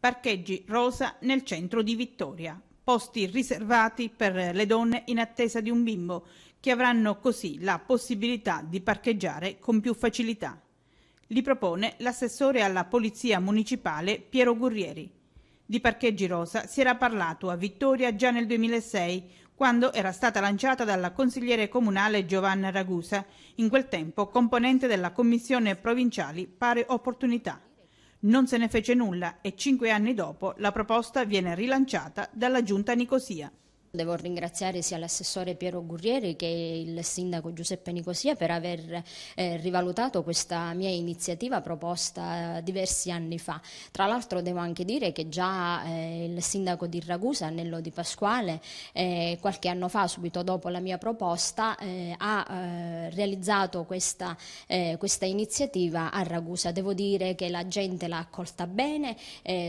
Parcheggi rosa nel centro di Vittoria. Posti riservati per le donne in attesa di un bimbo, che avranno così la possibilità di parcheggiare con più facilità. Li propone l'assessore alla Polizia Municipale Piero Gurrieri. Di parcheggi rosa si era parlato a Vittoria già nel 2006, quando era stata lanciata dalla consigliere comunale Giovanna Ragusa, in quel tempo componente della Commissione Provinciali Pare Opportunità. Non se ne fece nulla e cinque anni dopo la proposta viene rilanciata dalla giunta Nicosia. Devo ringraziare sia l'assessore Piero Gurrieri che il sindaco Giuseppe Nicosia per aver eh, rivalutato questa mia iniziativa proposta eh, diversi anni fa. Tra l'altro devo anche dire che già eh, il sindaco di Ragusa, Annello Di Pasquale, eh, qualche anno fa, subito dopo la mia proposta, eh, ha eh, realizzato questa, questa, iniziativa a Ragusa. Devo dire che la gente l'ha accolta bene,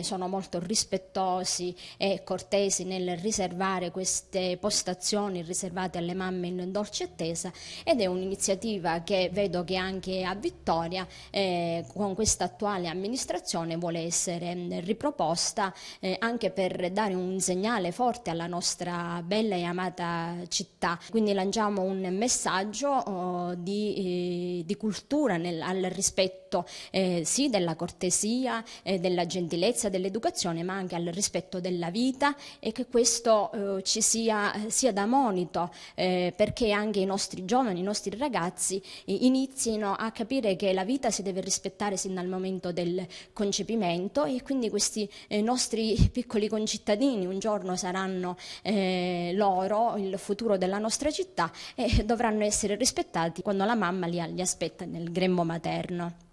sono molto rispettosi e cortesi nel riservare questa queste postazioni riservate alle mamme in dolce attesa ed è un'iniziativa che vedo che anche a Vittoria eh, con questa attuale amministrazione vuole essere riproposta eh, anche per dare un segnale forte alla nostra bella e amata città. Quindi lanciamo un messaggio oh, di, eh, di, cultura nel, al rispetto rispetto eh, sì della cortesia, eh, della gentilezza, dell'educazione, ma anche al rispetto della vita e che questo eh, ci sia, sia, da monito eh, perché anche i nostri giovani, i nostri ragazzi inizino a capire che la vita si deve rispettare sin dal momento del concepimento e quindi questi eh, nostri piccoli concittadini un giorno saranno eh, loro, il futuro della nostra città e dovranno essere rispettati quando la mamma li, li aspetta nel grembo materno.